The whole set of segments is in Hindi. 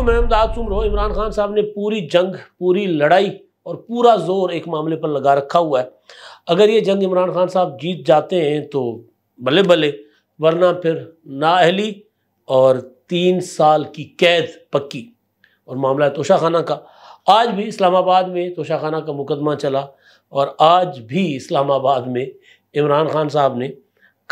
को मैं अहमदाद सुन रहा हूँ इमरान खान साहब ने पूरी जंग पूरी लड़ाई और पूरा जोर एक मामले पर लगा रखा हुआ है अगर ये जंग इमरान खान साहब जीत जाते हैं तो भले भले वरना फिर नाअहली और तीन साल की कैद पक्की और मामला है तोशाखाना का आज भी इस्लामाबाद में तोशाखाना का मुकदमा चला और आज भी इस्लामाबाद में इमरान खान साहब ने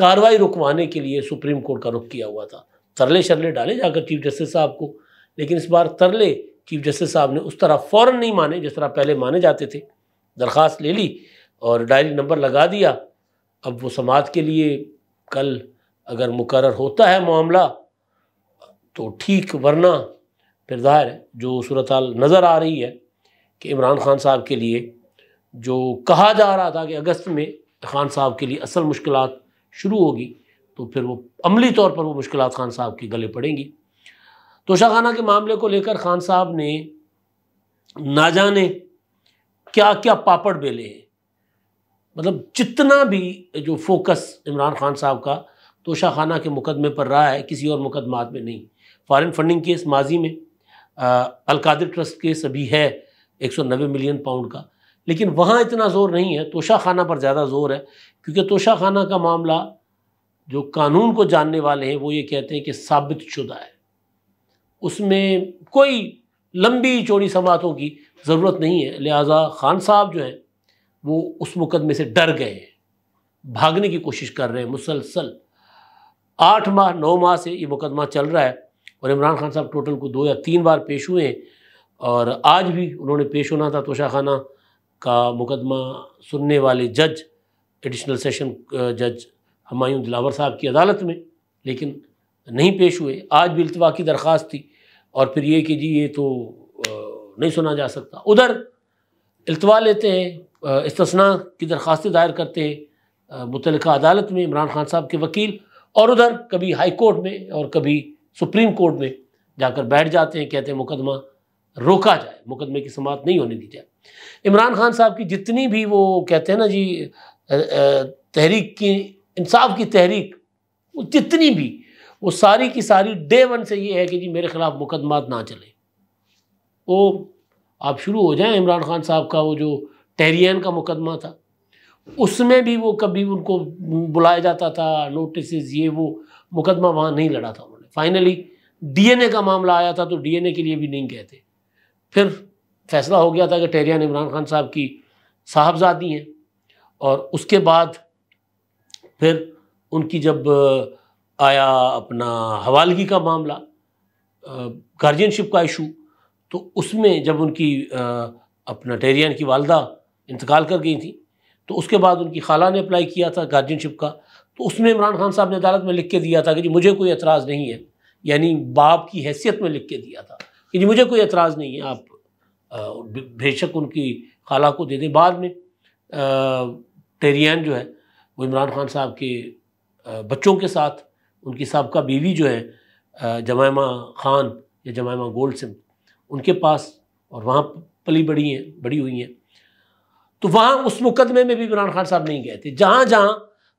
कार्रवाई रुकवाने के लिए सुप्रीम कोर्ट का रुख किया हुआ था तरले शरले डाले जाकर चीफ जस्टिस साहब को लेकिन इस बार तरले चीफ जस्टिस साहब ने उस तरह फ़ौर नहीं माने जिस तरह पहले माने जाते थे दरख्वास्त ले ली और डायरी नंबर लगा दिया अब वो समाज के लिए कल अगर मुकर होता है मामला तो ठीक वरना फिर ज़ाहिर है जो सूरत नज़र आ रही है कि इमरान खान साहब के लिए जो कहा जा रहा था कि अगस्त में खान साहब के लिए असल मुश्किल शुरू होगी तो फिर वो अमली तौर पर वो मुश्किल खान साहब के गले पड़ेंगी तोशाखाना के मामले को लेकर खान साहब ने ना जाने क्या क्या पापड़ बेले हैं मतलब जितना भी जो फोकस इमरान खान साहब का तोशाखाना के मुकदमे पर रहा है किसी और मुकदमात में नहीं फॉरेन फंडिंग केस माजी में अलकादिर ट्रस्ट केस अभी है एक सौ नब्बे मिलियन पाउंड का लेकिन वहाँ इतना ज़ोर नहीं है तोशा खाना पर ज़्यादा ज़ोर है क्योंकि तोशा खाना का मामला जो कानून को जानने वाले हैं वो ये कहते हैं कि साबित शुदा है उसमें कोई लंबी चौड़ी समातों की ज़रूरत नहीं है लिहाजा खान साहब जो हैं वो उस मुकदमे से डर गए हैं भागने की कोशिश कर रहे हैं मुसलसल आठ माह नौ माह से ये मुकदमा चल रहा है और इमरान खान साहब टोटल को दो या तीन बार पेश हुए हैं और आज भी उन्होंने पेश होना था तोशाखाना का मुकदमा सुनने वाले जज एडिशनल सेशन जज हमायूं दिलावर साहब की अदालत में लेकिन नहीं पेश हुए आज भी इतवा की दरख्वास्त थी और फिर ये कि जी ये तो नहीं सुना जा सकता उधर अल्तवा लेते हैं इसतना की दरख्वास्तें दायर करते हैं मुतल अदालत में इमरान खान साहब के वकील और उधर कभी हाई कोर्ट में और कभी सुप्रीम कोर्ट में जाकर बैठ जाते हैं कहते हैं मुकदमा रोका जाए मुकदमे की समाप्त नहीं होने दी जाए इमरान खान साहब की जितनी भी वो कहते हैं ना जी तहरीक की इंसाफ की तहरीक वो जितनी भी वो सारी की सारी डे वन से ये है कि जी मेरे ख़िलाफ़ मुकदमा ना चले वो तो आप शुरू हो जाए इमरान खान साहब का वो जो टहरियन का मुकदमा था उसमें भी वो कभी उनको बुलाया जाता था नोटिस ये वो मुकदमा वहाँ नहीं लड़ा था उन्होंने फाइनली डीएनए का मामला आया था तो डीएनए के लिए भी नहीं गए थे फिर फैसला हो गया था कि टेरियान इमरान खान साहब की साहबजादी हैं और उसके बाद फिर उनकी जब आया अपना हवालगी का मामला गार्जियनशिप का इशू तो उसमें जब उनकी आ, अपना टेरियन की वालदा इंतकाल कर गई थी तो उसके बाद उनकी खाला ने अप्लाई किया था गार्जियनशिप का तो उसमें इमरान खान साहब ने अदालत में लिख के दिया था कि जी मुझे कोई एतराज़ नहीं है यानी बाप की हैसियत में लिख के दिया था कि जी मुझे कोई एतराज़ नहीं है आप बेशक उनकी खाला को दे दें बाद में टेरियन जो है वो इमरान खान साहब के बच्चों के साथ उनकी सबका बीवी जो है जमायमा ख़ान या जमायमा गोल्ड सिम उनके पास और वहाँ पली बड़ी हैं बड़ी हुई हैं तो वहाँ उस मुकदमे में भी इमरान खान साहब नहीं गए थे जहाँ जहाँ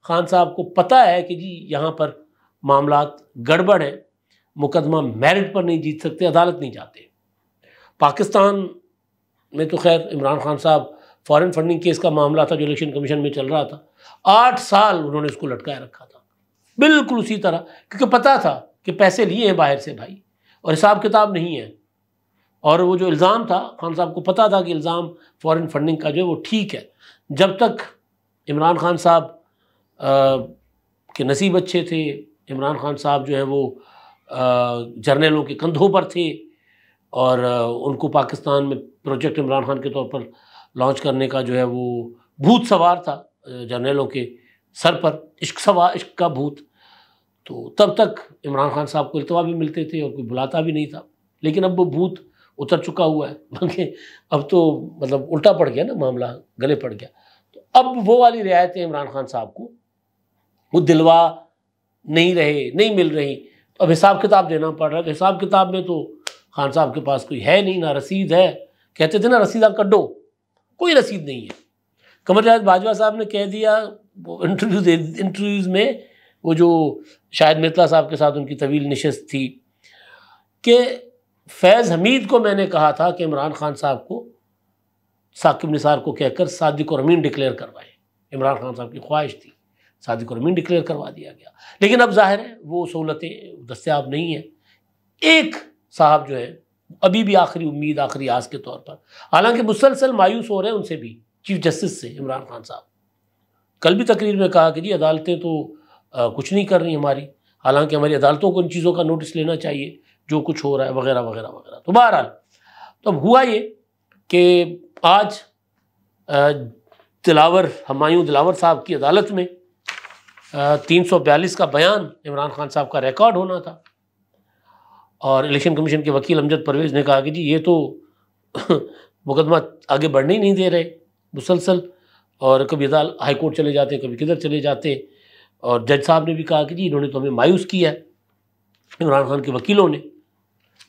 खान साहब को पता है कि जी यहाँ पर मामला गड़बड़ हैं मुकदमा मेरिट पर नहीं जीत सकते अदालत नहीं जाते पाकिस्तान में तो खैर इमरान खान साहब फॉरेन फंडिंग केस का मामला था जो इलेक्शन कमीशन में चल रहा था आठ साल उन्होंने उसको लटकाया रखा था बिल्कुल उसी तरह क्योंकि पता था कि पैसे लिए हैं बाहर से भाई और हिसाब किताब नहीं है और वो जो इल्ज़ाम था खान साहब को पता था कि इल्ज़ाम फॉरेन फंडिंग का जो है वो ठीक है जब तक इमरान खान साहब के नसीब अच्छे थे इमरान खान साहब जो है वो जर्नलों के कंधों पर थे और उनको पाकिस्तान में प्रोजेक्ट इमरान खान के तौर पर लॉन्च करने का जो है वो भूत सवार था जर्नलों के सर पर इश्क सवार इश्क का भूत तो तब तक इमरान खान साहब को इतवा भी मिलते थे और कोई बुलाता भी नहीं था लेकिन अब वो भूत उतर चुका हुआ है बल्कि अब तो मतलब उल्टा पड़ गया ना मामला गले पड़ गया तो अब वो वाली रियायतें इमरान खान साहब को वो दिलवा नहीं रहे नहीं मिल रही तो अब हिसाब किताब देना पड़ रहा है हिसाब किताब में तो खान साहब के पास कोई है नहीं ना रसीद है कहते थे ना रसीद आप कड्डो कोई रसीद नहीं है कमर बाजवा साहब ने कह दिया वो इंटरव्यू दे इंटरव्यूज़ में वो जो शायद मित्रा साहब के साथ उनकी तवील नशस्त थी कि फैज़ हमीद को मैंने कहा था कि इमरान खान साहब को साकिब निसार को कहकर सादिक और अमीन डिक्लेयर करवाएं इमरान खान साहब की ख्वाहिश थी सादिक और अमीन डिक्लेयर करवा दिया गया लेकिन अब जाहिर है वो सहूलतें दस्याब नहीं हैं एक साहब जो है अभी भी आखिरी उम्मीद आखिरी आस के तौर पर हालांकि मुसलसल मायूस हो रहे हैं उनसे भी चीफ जस्टिस से इमरान खान साहब कल भी तकरीर में कहा कि जी अदालतें तो आ, कुछ नहीं कर रही हमारी हालांकि हमारी अदालतों को इन चीज़ों का नोटिस लेना चाहिए जो कुछ हो रहा है वगैरह वगैरह वगैरह तो बहरहाल तो अब हुआ ये कि आज दिलावर हमायूं दिलावर साहब की अदालत में तीन सौ बयालीस का बयान इमरान खान साहब का रिकॉर्ड होना था और इलेक्शन कमीशन के वकील अमजद परवेज़ ने कहा कि जी ये तो मुकदमा आगे बढ़ने ही नहीं दे रहे मुसलसल और कभी अदाल हाई कोर्ट चले जाते कभी किधर चले जाते और जज साहब ने भी कहा कि जी इन्होंने तो हमें मायूस किया है इमरान खान के वकीलों ने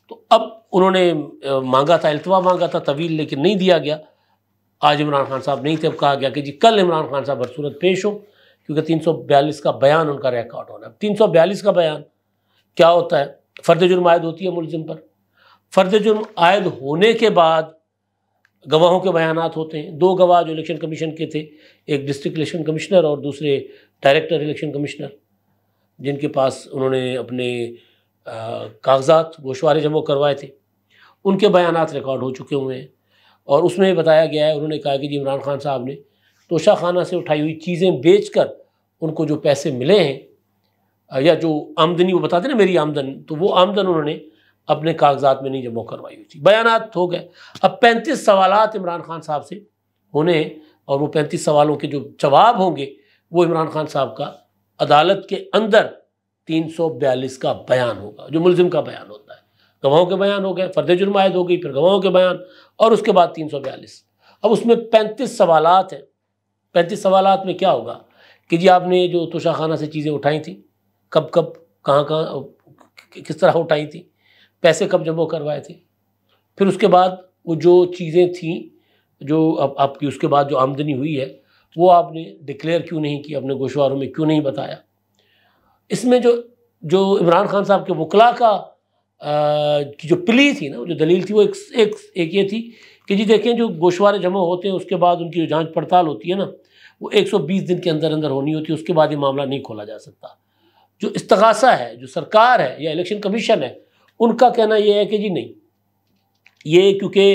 तो अब उन्होंने मांगा था अल्तवा मांगा था तवील लेकिन नहीं दिया गया आज इमरान खान साहब नहीं थे अब कहा गया कि जी कल इमरान खान साहब हर पेश हो क्योंकि तीन सौ बयालीस का बयान उनका रिकॉर्ड होना है तीन सौ बयालीस का बयान क्या होता है फ़र्द जुर्म आयद होती है मुलजिम पर फ़र्द जुर्म आयद होने के बाद गवाहों के बयान होते हैं दो गवाह जो इलेक्शन कमीशन के थे एक डिस्ट्रिक्ट इलेक्शन कमिश्नर और दूसरे डायरेक्टर इलेक्शन कमिश्नर जिनके पास उन्होंने अपने कागजात गोशवारे जमा करवाए थे उनके बयान रिकॉर्ड हो चुके हुए हैं और उसमें बताया गया है उन्होंने कहा कि जी इमरान खान साहब ने तोशा खाना से उठाई हुई चीज़ें बेच कर उनको जो पैसे मिले हैं या जो आमदनी वो बताते ना मेरी आमदन तो वो आमदन उन्होंने अपने कागजात में नहीं जमा करवाई हुई थी बयान हो गए अब पैंतीस सवाल इमरान खान साहब से होने और वो पैंतीस सवालों के जो जवाब होंगे वो इमरान खान साहब का अदालत के अंदर तीन सौ बयालीस का बयान होगा जो मुलजिम का बयान होता है गवाहों के बयान हो गए फर्द जुर्मायद हो गई फिर गवाहों के बयान और उसके बाद तीन सौ बयालीस अब उसमें पैंतीस सवाल हैं पैंतीस सवाल में क्या होगा कि जी आपने जो तोशाखाना से चीज़ें उठाई थी कब कब कहाँ कहाँ किस तरह उठाई थी पैसे कब जमा करवाए थे फिर उसके बाद वो जो चीज़ें थी जो अब आपकी उसके बाद जो आमदनी हुई है वो आपने डिक्लेयर क्यों नहीं की अपने गोशवारों में क्यों नहीं बताया इसमें जो जो इमरान खान साहब के वकला का आ, की जो प्ली थी ना जो दलील थी वो एक एक, एक ये थी कि जी देखें जो गोशवारे जमा होते हैं उसके बाद उनकी जो जाँच पड़ताल होती है ना वो 120 दिन के अंदर अंदर होनी होती है उसके बाद ये मामला नहीं खोला जा सकता जो इस्तगासा है जो सरकार है या इलेक्शन कमीशन है उनका कहना यह है कि जी नहीं ये क्योंकि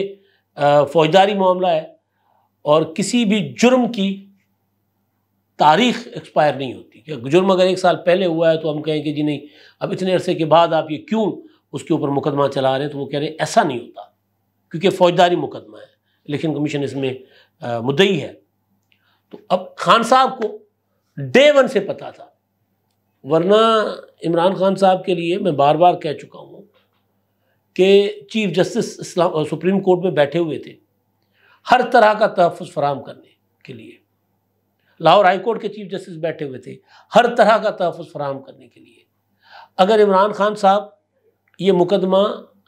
फौजदारी मामला है और किसी भी जुर्म की तारीख एक्सपायर नहीं होती कि जुर्म अगर एक साल पहले हुआ है तो हम कहें कि जी नहीं अब इतने अरसे के बाद आप ये क्यों उसके ऊपर मुकदमा चला रहे हैं तो वो कह रहे हैं ऐसा नहीं होता क्योंकि फौजदारी मुकदमा है इलेक्शन कमीशन इसमें मुद्दई है तो अब खान साहब को डे वन से पता था वरना इमरान खान साहब के लिए मैं बार बार कह चुका हूँ के चीफ जस्टिस इस्लाम सुप्रीम कोर्ट में बैठे हुए थे हर तरह का तहफ़ फराम करने के लिए लाहौर हाई कोर्ट के चीफ जस्टिस बैठे हुए थे हर तरह का तहफ़ फराम करने के लिए अगर इमरान खान साहब ये मुकदमा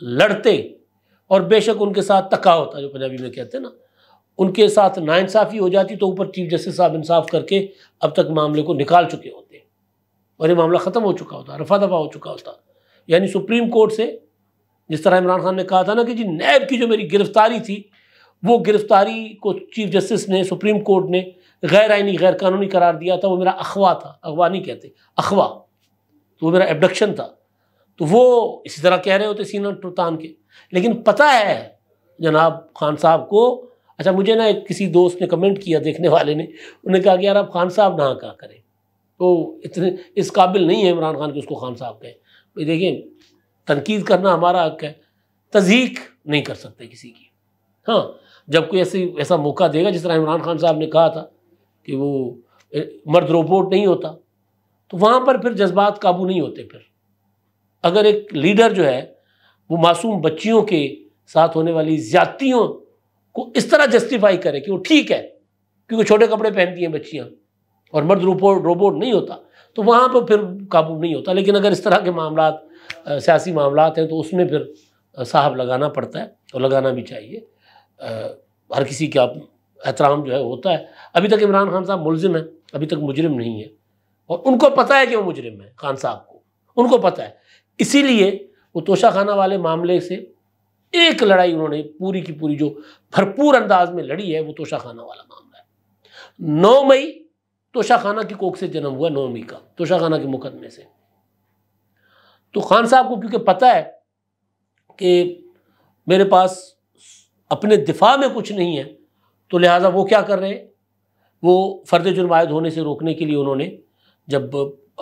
लड़ते और बेशक उनके साथ तका होता जो पंजाबी में कहते हैं ना उनके साथ नाइंसाफ़ी हो जाती तो ऊपर चीफ जस्टिस साहब इंसाफ करके अब तक मामले को निकाल चुके होते और ये मामला ख़त्म हो चुका होता रफा दफा हो चुका होता यानी सुप्रीम कोर्ट से जिस तरह इमरान खान ने कहा था ना कि जी नैब की जो मेरी गिरफ्तारी थी वो गिरफ्तारी को चीफ जस्टिस ने सुप्रीम कोर्ट ने गैर आइनी गैर कानूनी करार दिया था वो मेरा अखवा था अखवा नहीं कहते अखवा तो वो मेरा एबडक्शन था तो वो इसी तरह कह रहे होते सीना टुरतान के लेकिन पता है जनाब खान साहब को अच्छा मुझे ना एक किसी दोस्त ने कमेंट किया देखने वाले ने उन्हें कहा कि यार आप खान साहब ना कहा करें तो इतने इस काबिल नहीं है इमरान खान के उसको खान साहब कहें देखिए तनकीद करना हमारा हक है तजीक नहीं कर सकते किसी की हाँ जब कोई ऐसी ऐसा मौका देगा जिस तरह इमरान खान साहब ने कहा था कि वो मर्द रोबोट नहीं होता तो वहाँ पर फिर जज्बात काबू नहीं होते फिर अगर एक लीडर जो है वो मासूम बच्चियों के साथ होने वाली ज्यादतियों को इस तरह जस्टिफाई करे कि वो ठीक है क्योंकि छोटे कपड़े पहनती हैं बच्चियाँ और मर्द रोबोट रोबोट नहीं होता तो वहाँ पर फिर काबू नहीं होता लेकिन अगर इस तरह के मामला सियासी मामला हैं तो उसमें फिर साहब लगाना पड़ता है और लगाना भी चाहिए हर किसी का एहतराम जो है होता है अभी तक इमरान खान साहब मुलजिम है अभी तक मुजरिम नहीं है और उनको पता है कि वो मुजरिम है खान साहब को उनको पता है इसीलिए वो तोशाखाना वाले मामले से एक लड़ाई उन्होंने पूरी की पूरी जो भरपूर अंदाज में लड़ी है वो तोशाखाना वाला मामला है नौ मई तोशाखाना की कोख से जन्म हुआ नौ मई का तोशाखाना के मुकदमे से तो खान साहब को क्योंकि पता है कि मेरे पास अपने दिफा में कुछ नहीं है तो लिहाजा वो क्या कर रहे हैं वो फर्द जुर्मायद होने से रोकने के लिए उन्होंने जब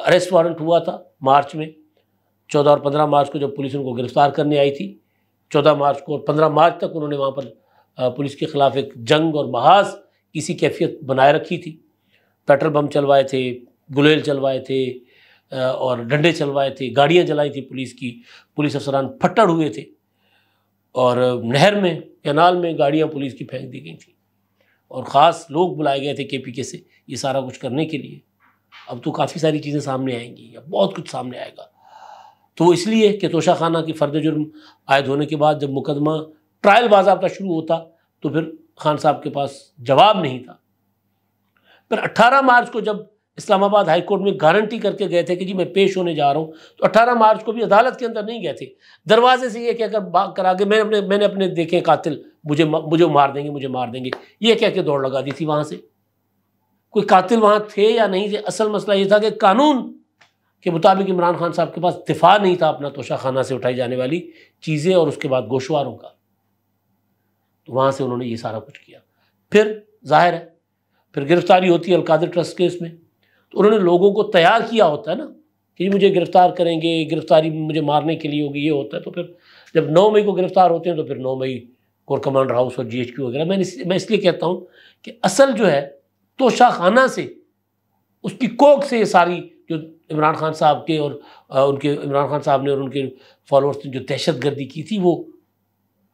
अरेस्ट वारंट हुआ था मार्च में चौदह और पंद्रह मार्च को जब पुलिस उनको गिरफ्तार करने आई थी चौदह मार्च को और पंद्रह मार्च तक उन्होंने वहाँ पर पुलिस के ख़िलाफ़ एक जंग और महाज इसी कैफियत बनाए रखी थी पेट्रोल बम चलवाए थे गुलेल चलवाए थे और डंडे चलवाए थे गाड़ियाँ जलाई थी पुलिस की पुलिस अफसरान फटड़ हुए थे और नहर में कैनाल में गाड़ियाँ पुलिस की फेंक दी गई थी और ख़ास लोग बुलाए गए थे के पी के से ये सारा कुछ करने के लिए अब तो काफ़ी सारी चीज़ें सामने आएंगी अब बहुत कुछ सामने आएगा तो वो इसलिए कि तोशा खाना की फ़र्द जुर्म आयद होने के बाद जब मुकदमा ट्रायल का शुरू होता तो फिर खान साहब के पास जवाब नहीं था फिर 18 मार्च को जब इस्लामाबाद हाई कोर्ट में गारंटी करके गए थे कि जी मैं पेश होने जा रहा हूँ तो अट्ठारह मार्च को भी अदालत के अंदर नहीं गए थे दरवाजे से ये कहकर बात करा के मैंने अपने मैंने अपने देखे कातिल मुझे मुझे मार देंगे मुझे मार देंगे ये कह के दौड़ लगा दी थी वहाँ से कोई कातिल वहाँ थे या नहीं थे असल मसला ये था कि कानून के मुताबिक इमरान खान साहब के पास दिफा नहीं था अपना तोशा खाना से उठाई जाने वाली चीज़ें और उसके बाद गोशवारों का तो वहाँ से उन्होंने ये सारा कुछ किया फिर जाहिर है फिर गिरफ्तारी होती है अलकादर ट्रस्ट केस में तो उन्होंने लोगों को तैयार किया होता है ना कि मुझे गिरफ्तार करेंगे गिरफ्तारी मुझे मारने के लिए होगी ये होता है तो फिर जब नौ मई को गिरफ्तार होते हैं तो फिर नौ मई कोर कमांडर हाउस और जीएचक्यू वगैरह मैं इस, मैं इसलिए कहता हूँ कि असल जो है तोशाखाना से उसकी कोक से ये सारी जो इमरान खान साहब के और आ, उनके इमरान खान साहब ने और उनके फॉलोअर्स ने जो दहशत गर्दी की थी वो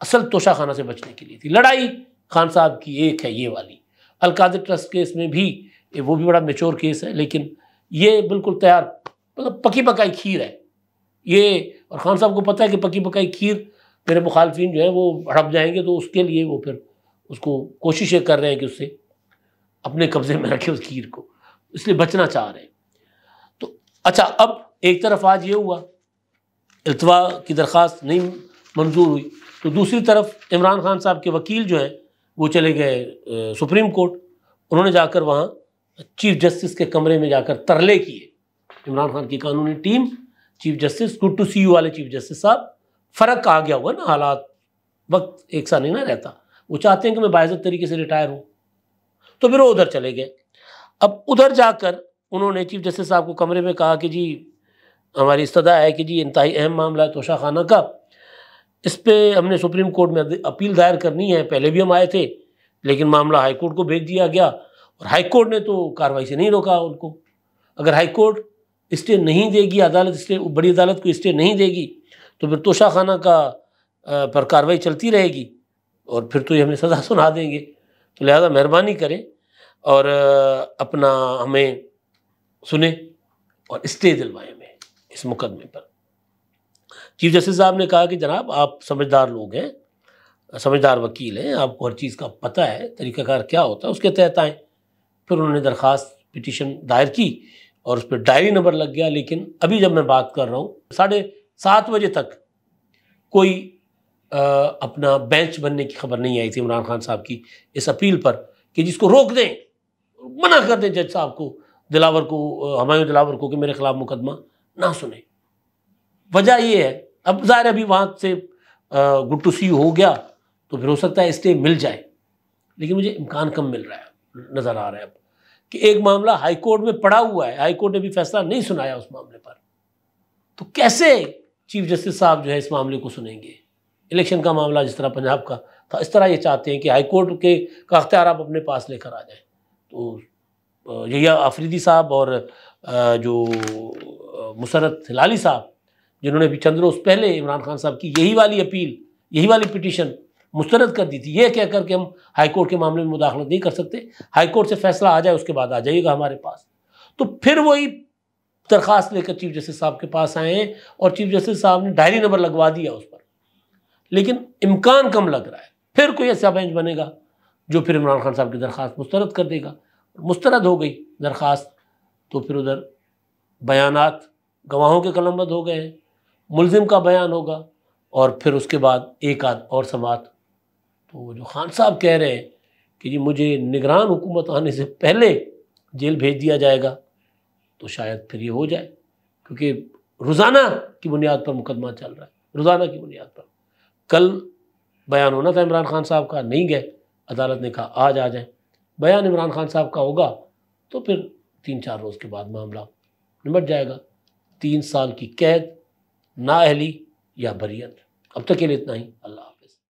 असल तोशाखाना से बचने के लिए थी लड़ाई खान साहब की एक है ये वाली अलकादर ट्रस्ट केस में भी वो भी बड़ा मेच्योर केस है लेकिन ये बिल्कुल तैयार मतलब पकी पकाई खीर है ये और खान साहब को पता है कि पकी पकाई खीर मेरे मुखालफी जो है वो हड़प जाएंगे तो उसके लिए वो फिर उसको कोशिशें कर रहे हैं कि उससे अपने कब्जे में रखें उस खीर को इसलिए बचना चाह रहे हैं तो अच्छा अब एक तरफ आज ये हुआ अल्तवा की दरख्वास्त नहीं मंजूर हुई तो दूसरी तरफ इमरान खान साहब के वकील जो हैं वो चले गए सुप्रीम कोर्ट उन्होंने जाकर वहाँ चीफ जस्टिस के कमरे में जाकर तरले किए इमरान खान की कानूनी team chief justice good to see you वाले चीफ जस्टिस साहब फ़र्क आ गया हुआ ना हालात वक्त एक सा नहीं ना रहता वो चाहते हैं कि मैं बाजत तरीके से रिटायर हूँ तो फिर वो उधर चले गए अब उधर जाकर उन्होंने चीफ जस्टिस साहब को कमरे में कहा कि जी हमारी इस्तः है कि जी इंतहाई अहम मामला है तोशा खाना का इस पर हमने सुप्रीम कोर्ट में अपील दायर करनी है पहले भी हम आए थे लेकिन मामला हाई कोर्ट को भेज दिया गया और हाईकोर्ट ने तो कार्रवाई से नहीं रोका उनको अगर हाईकोर्ट स्टे नहीं देगी अदालत स्टे बड़ी अदालत को स्टे नहीं देगी तो फिर तोशाखाना का आ, पर कार्रवाई चलती रहेगी और फिर तो ये हमें सज़ा सुना देंगे तो लिहाजा मेहरबानी करें और अपना हमें सुने और स्टे दिलवाएं हमें इस मुकदमे पर चीफ जस्टिस साहब ने कहा कि जनाब आप समझदार लोग हैं समझदार वकील हैं आपको हर चीज़ का पता है तरीक़ाकार क्या होता है उसके तहत आएँ फिर उन्होंने दरख्वास्त पिटिशन दायर की और उस पर डायरी नंबर लग गया लेकिन अभी जब मैं बात कर रहा हूँ साढ़े सात बजे तक कोई आ, अपना बेंच बनने की खबर नहीं आई थी इमरान खान साहब की इस अपील पर कि जिसको रोक दें मना कर दें जज साहब को दिलावर को हमायूं दिलावर को कि मेरे खिलाफ मुकदमा ना सुने वजह यह है अब ज़ाहिर अभी वहाँ से गुड टू सी हो गया तो फिर हो सकता है इस्टे मिल जाए लेकिन मुझे इम्कान कम मिल रहा है नज़र आ रहा है अब कि एक मामला हाईकोर्ट में पड़ा हुआ है हाईकोर्ट ने भी फैसला नहीं सुनाया उस मामले पर तो कैसे चीफ जस्टिस साहब जो है इस मामले को सुनेंगे इलेक्शन का मामला जिस तरह पंजाब का था इस तरह ये चाहते हैं कि हाईकोर्ट के का अख्तियार आप अपने पास लेकर आ जाए तो यही आफरीदी साहब और जो मुसरत हिलाली साहब जिन्होंने भी चंद रोज़ पहले इमरान खान साहब की यही वाली अपील यही वाली पिटिशन मुस्तरद कर दी थी ये कह करके हम हाईकोर्ट के मामले में मुदाखलत नहीं कर सकते हाईकोर्ट से फैसला आ जाए उसके बाद आ जाइएगा हमारे पास तो फिर वही दरख्वास्त लेकर चीफ जस्टिस साहब के पास आए और चीफ जस्टिस साहब ने डायरी नंबर लगवा दिया उस पर लेकिन इम्कान कम लग रहा है फिर कोई ऐसा बेंच बनेगा जो फिर इमरान खान साहब की दरख्वास्त मुस्तरद कर देगा मुस्तरद हो गई दरख्वास्त तो फिर उधर बयान गवाहों के कलमबद हो गए हैं मुलजिम का बयान होगा और फिर उसके बाद एक आध और समात तो जो खान साहब कह रहे हैं कि जी मुझे निगरान हुकूमत आने से पहले जेल भेज दिया जाएगा तो शायद फिर ये हो जाए क्योंकि रोज़ाना की बुनियाद पर मुकदमा चल रहा है रोज़ाना की बुनियाद पर कल बयान होना था इमरान खान साहब का नहीं गए अदालत ने कहा आज आ जाए बयान इमरान खान साहब का होगा तो फिर तीन चार रोज़ के बाद मामला निमट जाएगा तीन साल की कैद नाअहली या बरीत अब तक के लिए इतना ही अल्लाह